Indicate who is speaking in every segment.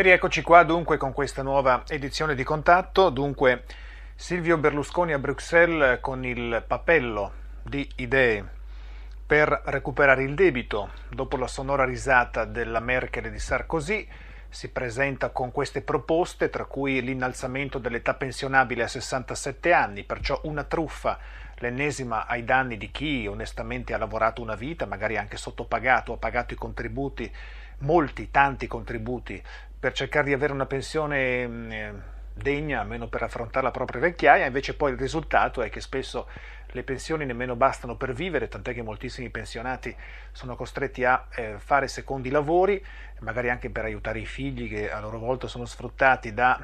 Speaker 1: E rieccoci qua dunque con questa nuova edizione di Contatto, dunque Silvio Berlusconi a Bruxelles con il papello di idee per recuperare il debito. Dopo la sonora risata della Merkel e di Sarkozy si presenta con queste proposte, tra cui l'innalzamento dell'età pensionabile a 67 anni, perciò una truffa, l'ennesima ai danni di chi onestamente ha lavorato una vita, magari anche sottopagato, ha pagato i contributi molti, tanti contributi per cercare di avere una pensione mm, eh, degna, almeno per affrontare la propria vecchiaia, invece poi il risultato è che spesso le pensioni nemmeno bastano per vivere, tant'è che moltissimi pensionati sono costretti a eh, fare secondi lavori, magari anche per aiutare i figli che a loro volta sono sfruttati da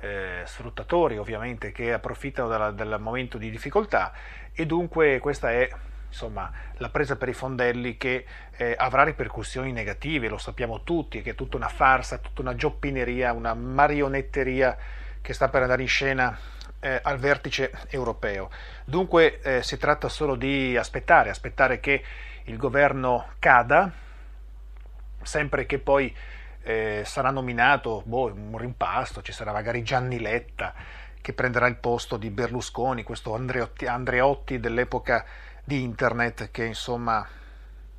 Speaker 1: eh, sfruttatori ovviamente che approfittano dal momento di difficoltà e dunque questa è insomma, la presa per i fondelli che eh, avrà ripercussioni negative, lo sappiamo tutti, che è tutta una farsa, tutta una gioppineria, una marionetteria che sta per andare in scena eh, al vertice europeo. Dunque eh, si tratta solo di aspettare, aspettare che il governo cada, sempre che poi eh, sarà nominato boh, un rimpasto, ci sarà magari Gianni Letta che prenderà il posto di Berlusconi, questo Andreotti, Andreotti dell'epoca di internet che insomma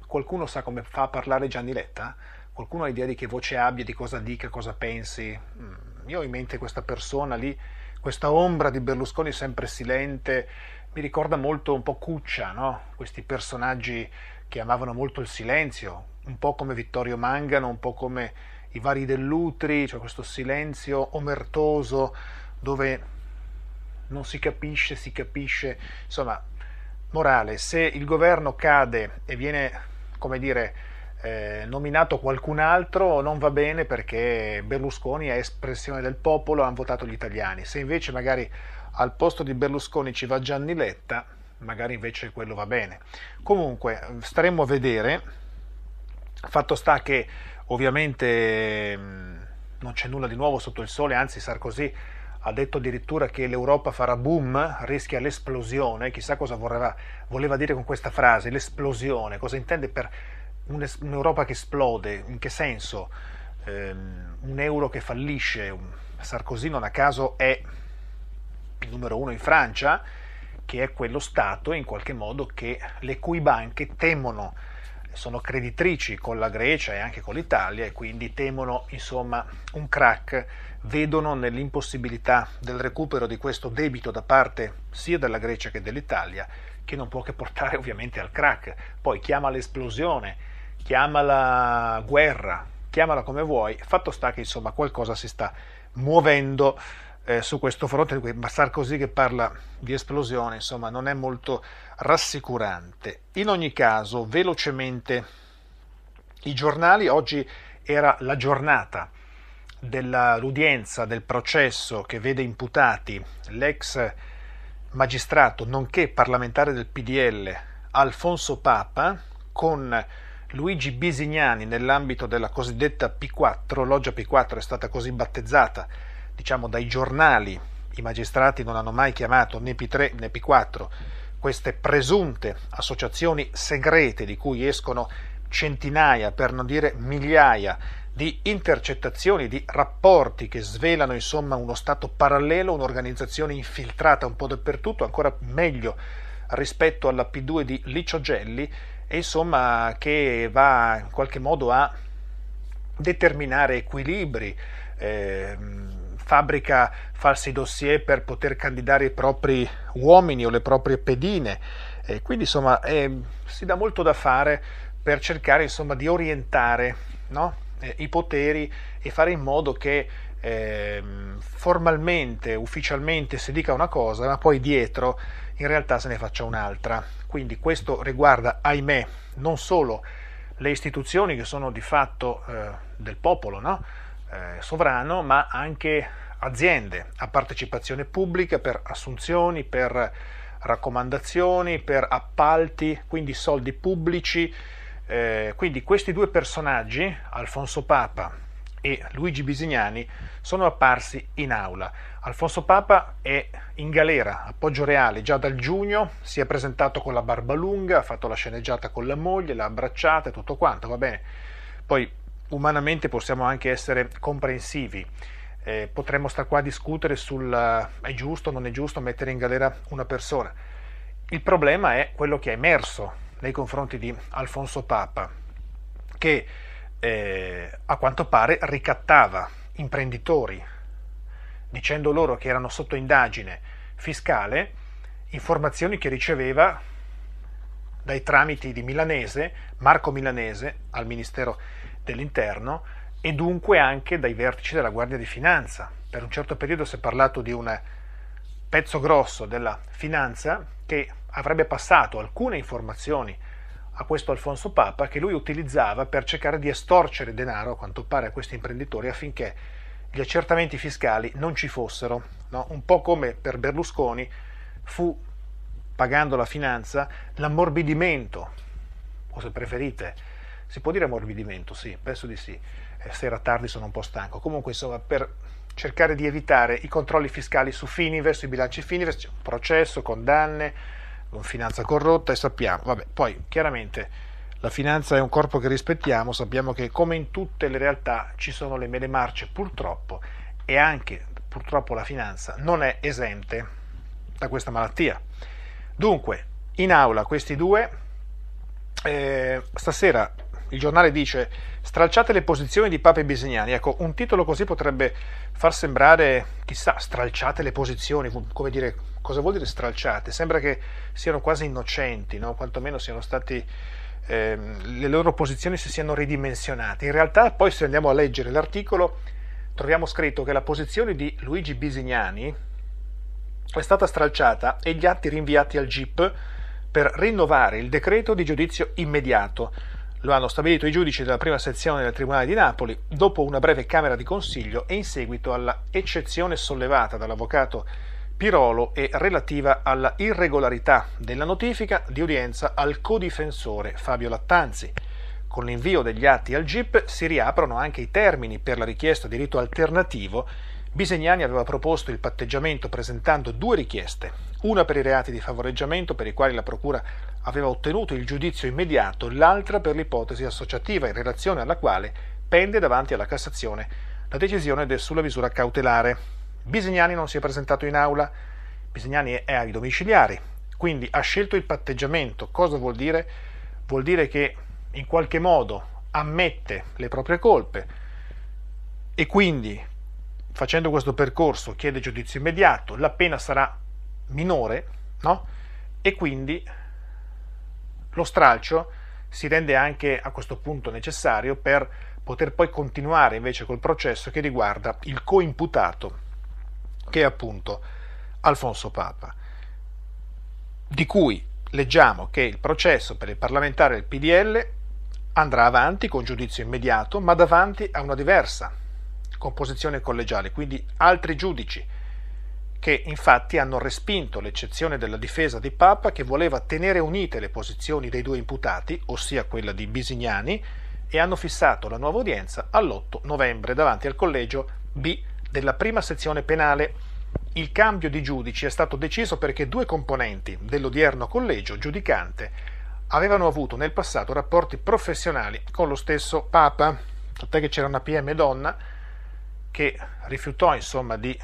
Speaker 1: qualcuno sa come fa a parlare Gianni Letta? Qualcuno ha idea di che voce abbia, di cosa dica, cosa pensi? Mm, io ho in mente questa persona lì, questa ombra di Berlusconi sempre silente, mi ricorda molto un po' Cuccia, no? questi personaggi che amavano molto il silenzio, un po' come Vittorio Mangano, un po' come i vari Dell'Utri, cioè questo silenzio omertoso dove non si capisce, si capisce, insomma morale, se il governo cade e viene, come dire, eh, nominato qualcun altro non va bene perché Berlusconi è espressione del popolo, hanno votato gli italiani. Se invece magari al posto di Berlusconi ci va Gianni Letta, magari invece quello va bene. Comunque staremmo a vedere, fatto sta che ovviamente mm, non c'è nulla di nuovo sotto il sole, anzi Sarkozy ha detto addirittura che l'Europa farà boom, rischia l'esplosione, chissà cosa vorrà, voleva dire con questa frase, l'esplosione, cosa intende per un'Europa che esplode, in che senso? Um, un euro che fallisce, Sarkozy non a caso è il numero uno in Francia, che è quello Stato in qualche modo che, le cui banche temono, sono creditrici con la Grecia e anche con l'Italia e quindi temono insomma un crack vedono nell'impossibilità del recupero di questo debito da parte sia della Grecia che dell'Italia, che non può che portare ovviamente al crack. Poi chiama l'esplosione, chiama la guerra, chiamala come vuoi, fatto sta che insomma qualcosa si sta muovendo eh, su questo fronte, ma Sarkozy che parla di esplosione, insomma non è molto rassicurante. In ogni caso, velocemente i giornali, oggi era la giornata dell'udienza del processo che vede imputati l'ex magistrato nonché parlamentare del PDL Alfonso Papa con Luigi Bisignani nell'ambito della cosiddetta P4, loggia P4 è stata così battezzata, diciamo dai giornali, i magistrati non hanno mai chiamato né P3 né P4 queste presunte associazioni segrete di cui escono centinaia, per non dire migliaia di intercettazioni, di rapporti che svelano insomma uno stato parallelo, un'organizzazione infiltrata un po' dappertutto, ancora meglio rispetto alla P2 di Licio Gelli, e insomma che va in qualche modo a determinare equilibri, eh, fabbrica falsi dossier per poter candidare i propri uomini o le proprie pedine. E quindi insomma eh, si dà molto da fare per cercare insomma di orientare no? eh, i poteri e fare in modo che eh, formalmente, ufficialmente si dica una cosa, ma poi dietro in realtà se ne faccia un'altra. Quindi questo riguarda, ahimè, non solo le istituzioni che sono di fatto eh, del popolo no? eh, sovrano, ma anche aziende a partecipazione pubblica per assunzioni, per raccomandazioni, per appalti, quindi soldi pubblici eh, quindi questi due personaggi, Alfonso Papa e Luigi Bisignani, sono apparsi in aula. Alfonso Papa è in galera a Poggio Reale già dal giugno, si è presentato con la barba lunga, ha fatto la sceneggiata con la moglie, l'ha abbracciata e tutto quanto, va bene. Poi umanamente possiamo anche essere comprensivi. Eh, potremmo stare qua a discutere sul eh, è giusto o non è giusto mettere in galera una persona. Il problema è quello che è emerso nei confronti di Alfonso Papa, che eh, a quanto pare ricattava imprenditori dicendo loro che erano sotto indagine fiscale informazioni che riceveva dai tramiti di Milanese, Marco Milanese al Ministero dell'Interno e dunque anche dai vertici della Guardia di Finanza. Per un certo periodo si è parlato di un pezzo grosso della finanza che avrebbe passato alcune informazioni a questo Alfonso Papa che lui utilizzava per cercare di estorcere denaro, a quanto pare, a questi imprenditori affinché gli accertamenti fiscali non ci fossero, no? un po' come per Berlusconi fu, pagando la finanza, l'ammorbidimento, o se preferite, si può dire ammorbidimento, sì, penso di sì, eh, se tardi sono un po' stanco, comunque insomma per cercare di evitare i controlli fiscali su Finives, i bilanci Finives, processo, condanne, con finanza corrotta e sappiamo, vabbè, poi chiaramente la finanza è un corpo che rispettiamo, sappiamo che come in tutte le realtà ci sono le mele marce purtroppo e anche purtroppo la finanza non è esente da questa malattia. Dunque, in aula questi due, eh, stasera il giornale dice stralciate le posizioni di Papa e Bisignani, ecco un titolo così potrebbe far sembrare, chissà, stralciate le posizioni, come dire, cosa vuol dire stralciate? Sembra che siano quasi innocenti, no? quantomeno siano stati, ehm, le loro posizioni si siano ridimensionate. In realtà poi se andiamo a leggere l'articolo troviamo scritto che la posizione di Luigi Bisignani è stata stralciata e gli atti rinviati al GIP per rinnovare il decreto di giudizio immediato lo hanno stabilito i giudici della prima sezione del Tribunale di Napoli dopo una breve Camera di Consiglio e in seguito alla eccezione sollevata dall'avvocato Pirolo e relativa alla irregolarità della notifica di udienza al codifensore Fabio Lattanzi. Con l'invio degli atti al GIP si riaprono anche i termini per la richiesta di rito alternativo. Bisegnani aveva proposto il patteggiamento presentando due richieste, una per i reati di favoreggiamento per i quali la Procura aveva ottenuto il giudizio immediato, l'altra per l'ipotesi associativa in relazione alla quale pende davanti alla Cassazione la decisione sulla misura cautelare. Bisignani non si è presentato in aula, Bisignani è ai domiciliari, quindi ha scelto il patteggiamento. Cosa vuol dire? Vuol dire che in qualche modo ammette le proprie colpe e quindi facendo questo percorso chiede giudizio immediato, la pena sarà minore, no? E quindi lo stralcio si rende anche a questo punto necessario per poter poi continuare invece col processo che riguarda il coimputato, che è appunto Alfonso Papa, di cui leggiamo che il processo per il parlamentare del PDL andrà avanti con giudizio immediato, ma davanti a una diversa composizione collegiale, quindi altri giudici che infatti hanno respinto l'eccezione della difesa di Papa che voleva tenere unite le posizioni dei due imputati, ossia quella di Bisignani, e hanno fissato la nuova udienza all'8 novembre davanti al collegio B della prima sezione penale. Il cambio di giudici è stato deciso perché due componenti dell'odierno collegio giudicante avevano avuto nel passato rapporti professionali con lo stesso Papa, tant'è che c'era una PM donna che rifiutò insomma di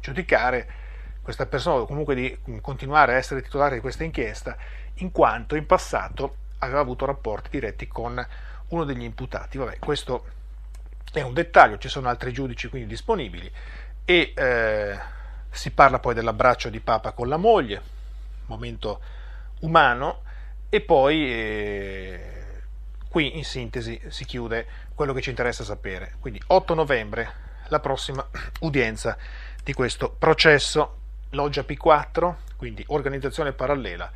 Speaker 1: giudicare questa persona o comunque di continuare a essere titolare di questa inchiesta in quanto in passato aveva avuto rapporti diretti con uno degli imputati. Vabbè, questo è un dettaglio, ci sono altri giudici quindi disponibili e eh, si parla poi dell'abbraccio di Papa con la moglie, momento umano e poi eh, qui in sintesi si chiude quello che ci interessa sapere. Quindi 8 novembre, la prossima udienza di questo processo loggia P4, quindi organizzazione parallela,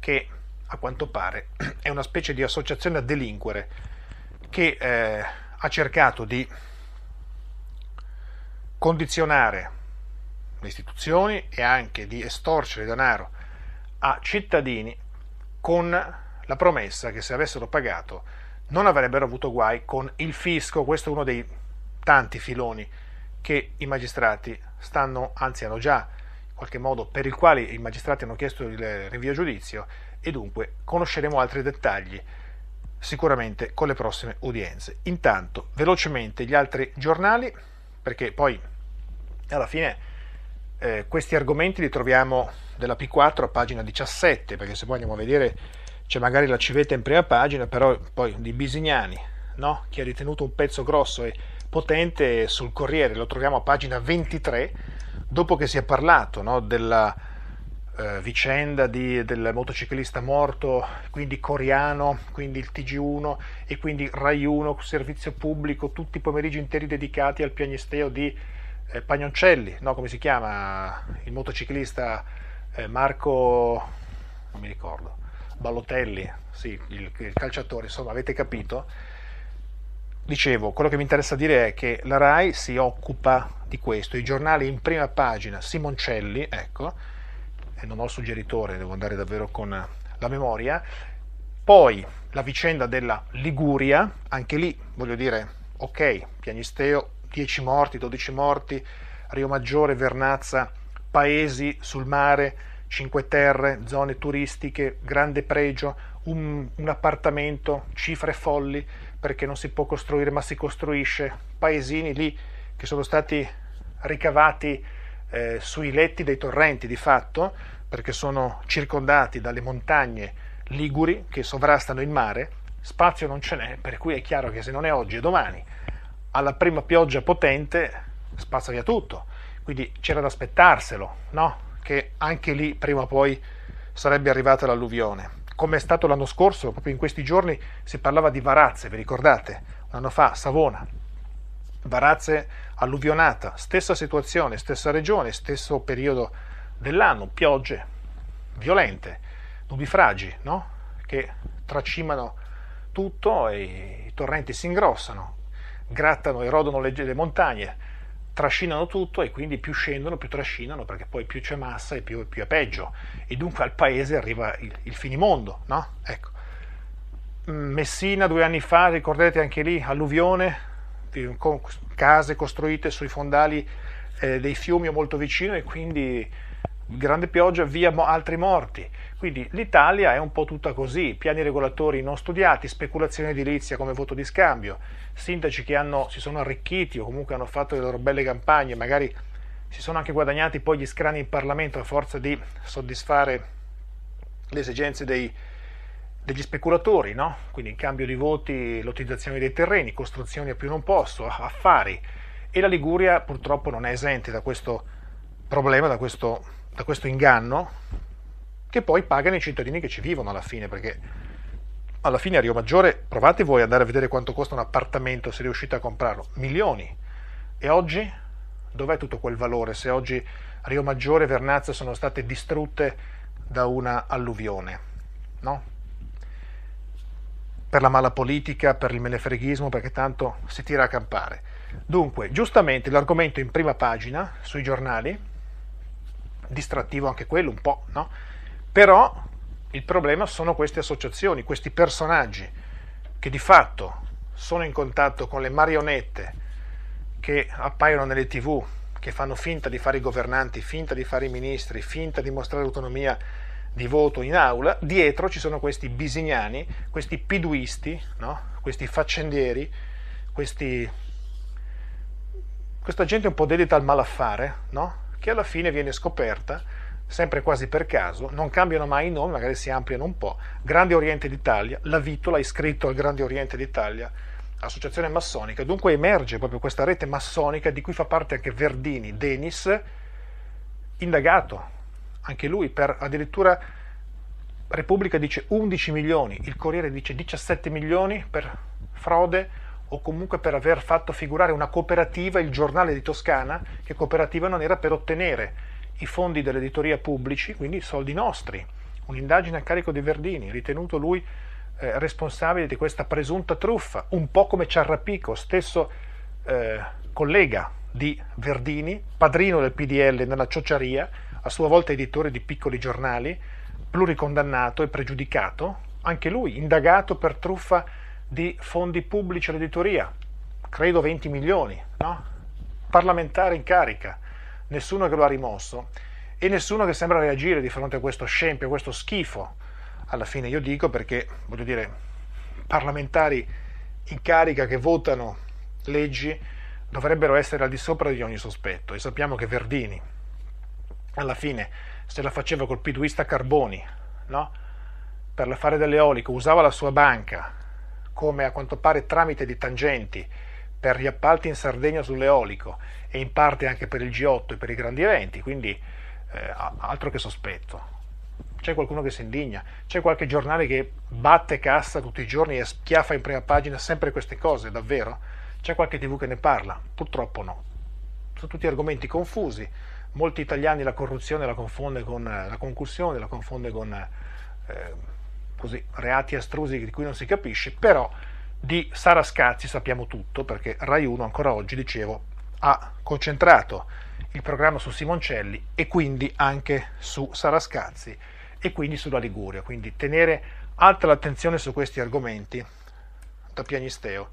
Speaker 1: che a quanto pare è una specie di associazione a delinquere che eh, ha cercato di condizionare le istituzioni e anche di estorcere denaro a cittadini con la promessa che se avessero pagato non avrebbero avuto guai con il fisco. Questo è uno dei tanti filoni che i magistrati stanno, anzi hanno già in qualche modo, per il quale i magistrati hanno chiesto il rinvio a giudizio e dunque conosceremo altri dettagli sicuramente con le prossime udienze. Intanto, velocemente gli altri giornali, perché poi alla fine eh, questi argomenti li troviamo della P4 a pagina 17, perché se poi andiamo a vedere c'è magari la civetta in prima pagina, però poi di Bisignani, no? che è ritenuto un pezzo grosso e potente sul Corriere, lo troviamo a pagina 23, dopo che si è parlato no? della eh, vicenda di, del motociclista morto, quindi coreano, quindi il TG1 e quindi Rai 1, servizio pubblico, tutti i pomeriggi interi dedicati al piagnisteo di eh, Pagnoncelli, no? come si chiama il motociclista eh, Marco, non mi ricordo, Balotelli, sì, il, il calciatore, insomma avete capito dicevo, quello che mi interessa dire è che la RAI si occupa di questo, i giornali in prima pagina, Simoncelli, ecco, e non ho il suggeritore, devo andare davvero con la memoria, poi la vicenda della Liguria, anche lì voglio dire, ok, Piagnisteo, 10 morti, 12 morti, Rio Maggiore, Vernazza, paesi sul mare, 5 Terre, zone turistiche, grande pregio, un, un appartamento, cifre folli, perché non si può costruire ma si costruisce, paesini lì che sono stati ricavati eh, sui letti dei torrenti di fatto, perché sono circondati dalle montagne liguri che sovrastano il mare, spazio non ce n'è, per cui è chiaro che se non è oggi è domani, alla prima pioggia potente spazza via tutto, quindi c'era da aspettarselo, no? che anche lì prima o poi sarebbe arrivata l'alluvione come è stato l'anno scorso, proprio in questi giorni si parlava di Varazze, vi ricordate? Un anno fa, Savona, Varazze alluvionata, stessa situazione, stessa regione, stesso periodo dell'anno, piogge violente, nubifragi no? che tracimano tutto e i torrenti si ingrossano, grattano, erodono le, le montagne trascinano tutto e quindi più scendono, più trascinano, perché poi più c'è massa e più, più è peggio. E dunque al paese arriva il, il finimondo, no? Ecco. Mm, Messina due anni fa, ricordate anche lì, alluvione, case costruite sui fondali eh, dei fiumi o molto vicino e quindi grande pioggia, via altri morti. Quindi l'Italia è un po' tutta così, piani regolatori non studiati, speculazione edilizia come voto di scambio, sindaci che hanno, si sono arricchiti o comunque hanno fatto le loro belle campagne, magari si sono anche guadagnati poi gli scrani in Parlamento a forza di soddisfare le esigenze dei, degli speculatori, no? quindi in cambio di voti, lottizzazione dei terreni, costruzioni a più non posso, affari. E la Liguria purtroppo non è esente da questo problema, da questo, da questo inganno che poi pagano i cittadini che ci vivono alla fine, perché alla fine a Rio Maggiore provate voi ad andare a vedere quanto costa un appartamento se riuscite a comprarlo, milioni. E oggi dov'è tutto quel valore se oggi Rio Maggiore e Vernazza sono state distrutte da una alluvione, no? Per la mala politica, per il menefreghismo, perché tanto si tira a campare. Dunque, giustamente l'argomento in prima pagina sui giornali, distrattivo anche quello un po', no? Però il problema sono queste associazioni, questi personaggi che di fatto sono in contatto con le marionette che appaiono nelle tv, che fanno finta di fare i governanti, finta di fare i ministri, finta di mostrare l'autonomia di voto in aula, dietro ci sono questi bisignani, questi piduisti, no? questi faccendieri, questi... questa gente un po' dedita al malaffare, no? che alla fine viene scoperta sempre quasi per caso, non cambiano mai i nomi, magari si ampliano un po'. Grande Oriente d'Italia, la Vitola, è iscritto al Grande Oriente d'Italia, associazione massonica, dunque emerge proprio questa rete massonica di cui fa parte anche Verdini, Denis, indagato anche lui per addirittura Repubblica dice 11 milioni, il Corriere dice 17 milioni per frode o comunque per aver fatto figurare una cooperativa, il giornale di Toscana, che cooperativa non era per ottenere i fondi dell'editoria pubblici, quindi soldi nostri. Un'indagine a carico di Verdini, ritenuto lui eh, responsabile di questa presunta truffa, un po' come Ciarrapico, stesso eh, collega di Verdini, padrino del PDL nella ciociaria, a sua volta editore di piccoli giornali, pluricondannato e pregiudicato, anche lui indagato per truffa di fondi pubblici all'editoria, credo 20 milioni, no? parlamentare in carica nessuno che lo ha rimosso e nessuno che sembra reagire di fronte a questo scempio, a questo schifo. Alla fine io dico perché, voglio dire, parlamentari in carica che votano leggi dovrebbero essere al di sopra di ogni sospetto e sappiamo che Verdini alla fine se la faceva col piduista Carboni, no? Per l'affare dell'eolico usava la sua banca come a quanto pare tramite di tangenti per gli appalti in Sardegna sull'eolico e in parte anche per il G8 e per i grandi eventi, quindi eh, altro che sospetto. C'è qualcuno che si indigna, c'è qualche giornale che batte cassa tutti i giorni e schiaffa in prima pagina sempre queste cose, davvero? C'è qualche tv che ne parla? Purtroppo no. Sono tutti argomenti confusi. Molti italiani la corruzione la confonde con eh, la concussione, la confonde con eh, così, reati astrusi di cui non si capisce, però di Sara Scazzi sappiamo tutto perché Rai 1 ancora oggi, dicevo, ha concentrato il programma su Simoncelli e quindi anche su Sara Scazzi e quindi sulla Liguria. Quindi tenere alta l'attenzione su questi argomenti da pianisteo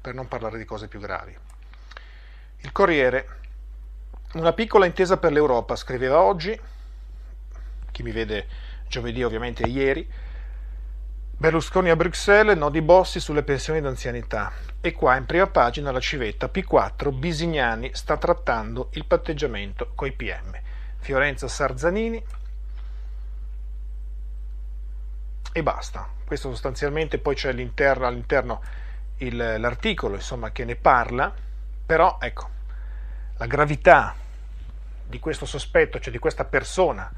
Speaker 1: per non parlare di cose più gravi. Il Corriere, una piccola intesa per l'Europa, scriveva oggi, chi mi vede giovedì ovviamente è ieri, Berlusconi a Bruxelles, nodi Bossi sulle pensioni d'anzianità. E qua in prima pagina la civetta P4 Bisignani sta trattando il patteggiamento coi PM. Fiorenza Sarzanini e basta. Questo sostanzialmente poi c'è all'interno, all'interno il, l'articolo insomma, che ne parla, però ecco, la gravità di questo sospetto, cioè di questa persona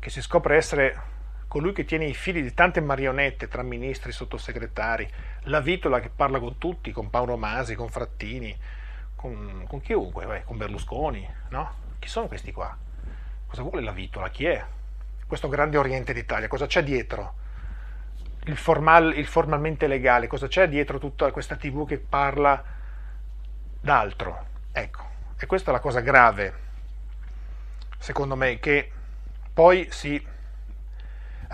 Speaker 1: che si scopre essere colui che tiene i fili di tante marionette tra ministri e sottosegretari, la Vitola che parla con tutti, con Paolo Masi, con Frattini, con, con chiunque, beh, con Berlusconi, no? Chi sono questi qua? Cosa vuole la Vitola? Chi è? Questo grande oriente d'Italia, cosa c'è dietro? Il, formal, il formalmente legale, cosa c'è dietro tutta questa TV che parla d'altro? Ecco, e questa è la cosa grave, secondo me, che poi si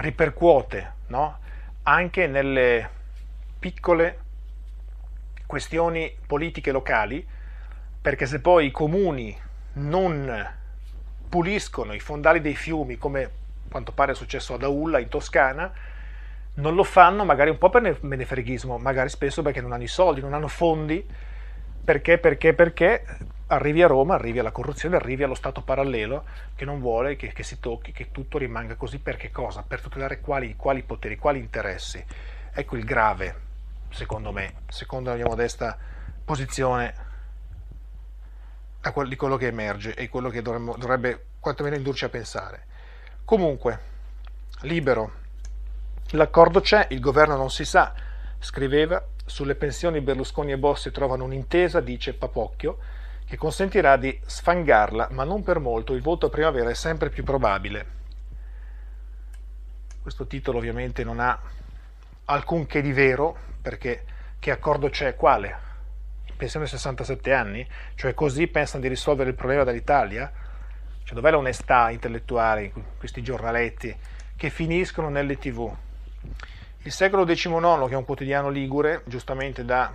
Speaker 1: ripercuote no? anche nelle piccole questioni politiche locali, perché se poi i comuni non puliscono i fondali dei fiumi, come quanto pare è successo ad Aulla in Toscana, non lo fanno magari un po' per menefreghismo, magari spesso perché non hanno i soldi, non hanno fondi, perché, perché, perché arrivi a Roma, arrivi alla corruzione, arrivi allo Stato parallelo che non vuole che, che si tocchi, che tutto rimanga così per che cosa? Per tutelare quali, quali poteri, quali interessi. Ecco il grave, secondo me, secondo la mia modesta posizione di quello che emerge e quello che dovremmo, dovrebbe quantomeno indurci a pensare. Comunque, libero, l'accordo c'è, il governo non si sa, scriveva, sulle pensioni Berlusconi e Bossi trovano un'intesa, dice Papocchio, che consentirà di sfangarla, ma non per molto, il voto a primavera è sempre più probabile. Questo titolo ovviamente non ha alcunché di vero, perché che accordo c'è? Quale? Pensiamo ai 67 anni? Cioè così pensano di risolvere il problema dall'Italia? Cioè dov'è l'onestà intellettuale in questi giornaletti che finiscono nelle tv? Il secolo XIX, che è un quotidiano ligure, giustamente dà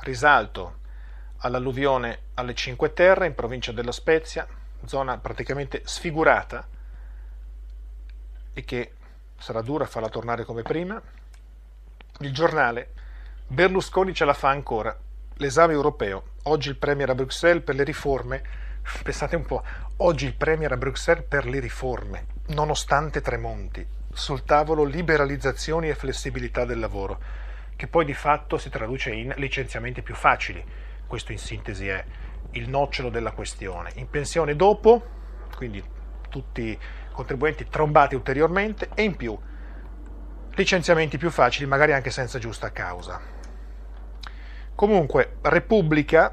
Speaker 1: risalto all'alluvione alle Cinque Terre in provincia della Spezia, zona praticamente sfigurata e che sarà dura farla tornare come prima. Il giornale Berlusconi ce la fa ancora. L'esame europeo. Oggi il Premier a Bruxelles per le riforme. Pensate un po', oggi il Premier a Bruxelles per le riforme, nonostante Tremonti. Sul tavolo liberalizzazioni e flessibilità del lavoro, che poi di fatto si traduce in licenziamenti più facili questo in sintesi è il nocciolo della questione. In pensione dopo, quindi tutti i contribuenti trombati ulteriormente e in più licenziamenti più facili, magari anche senza giusta causa. Comunque, Repubblica,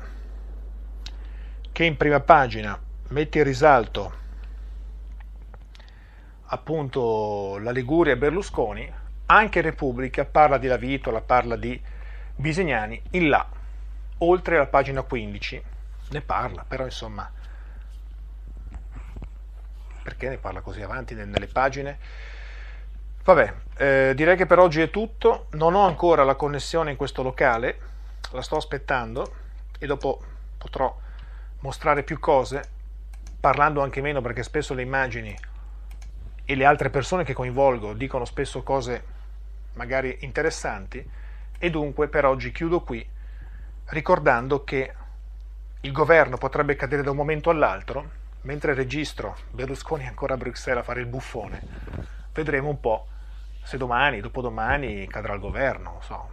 Speaker 1: che in prima pagina mette in risalto appunto la Liguria e Berlusconi, anche Repubblica parla di La Vitola, parla di Bisignani, in là oltre la pagina 15 ne parla, però insomma perché ne parla così avanti nelle pagine? Vabbè, eh, direi che per oggi è tutto, non ho ancora la connessione in questo locale, la sto aspettando e dopo potrò mostrare più cose, parlando anche meno perché spesso le immagini e le altre persone che coinvolgo dicono spesso cose magari interessanti e dunque per oggi chiudo qui ricordando che il governo potrebbe cadere da un momento all'altro, mentre registro Berlusconi ancora a Bruxelles a fare il buffone. Vedremo un po' se domani, dopodomani cadrà il governo, non so.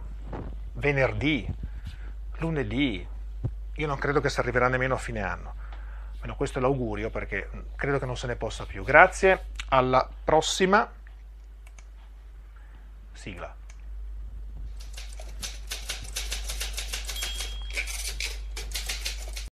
Speaker 1: Venerdì, lunedì, io non credo che si arriverà nemmeno a fine anno. Almeno questo è l'augurio perché credo che non se ne possa più. Grazie, alla prossima sigla.